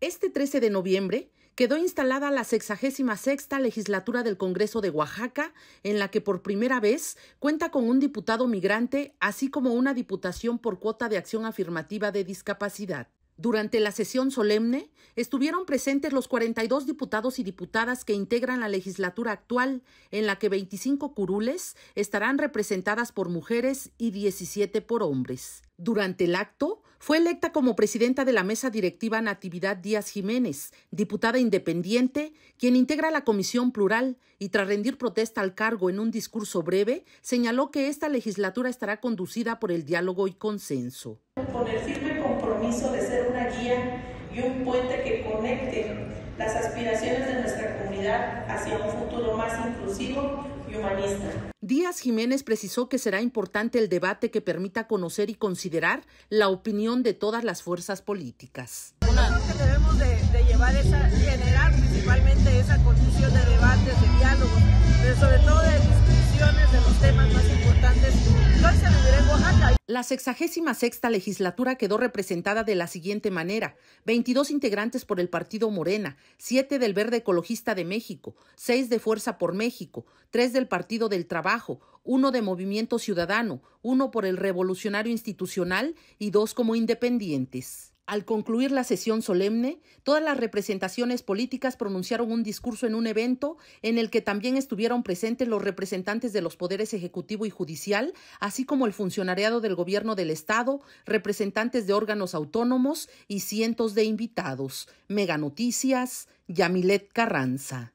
Este 13 de noviembre quedó instalada la 66 legislatura del Congreso de Oaxaca, en la que por primera vez cuenta con un diputado migrante, así como una diputación por cuota de acción afirmativa de discapacidad. Durante la sesión solemne estuvieron presentes los 42 diputados y diputadas que integran la legislatura actual, en la que 25 curules estarán representadas por mujeres y 17 por hombres. Durante el acto, fue electa como presidenta de la mesa directiva Natividad Díaz Jiménez, diputada independiente, quien integra la comisión plural y tras rendir protesta al cargo en un discurso breve, señaló que esta legislatura estará conducida por el diálogo y consenso. Con el firme compromiso de ser una guía y un puente que conecte las aspiraciones de nuestra comunidad hacia un futuro más inclusivo y humanista. Díaz Jiménez precisó que será importante el debate que permita conocer y considerar la opinión de todas las fuerzas políticas. Una. que debemos de, llevar esa, generar principalmente esa condición de La sexagésima sexta legislatura quedó representada de la siguiente manera: 22 integrantes por el Partido Morena, 7 del Verde Ecologista de México, 6 de Fuerza por México, 3 del Partido del Trabajo, 1 de Movimiento Ciudadano, 1 por el Revolucionario Institucional y 2 como independientes. Al concluir la sesión solemne, todas las representaciones políticas pronunciaron un discurso en un evento en el que también estuvieron presentes los representantes de los poderes ejecutivo y judicial, así como el funcionariado del gobierno del Estado, representantes de órganos autónomos y cientos de invitados. Mega Noticias, Yamilet Carranza.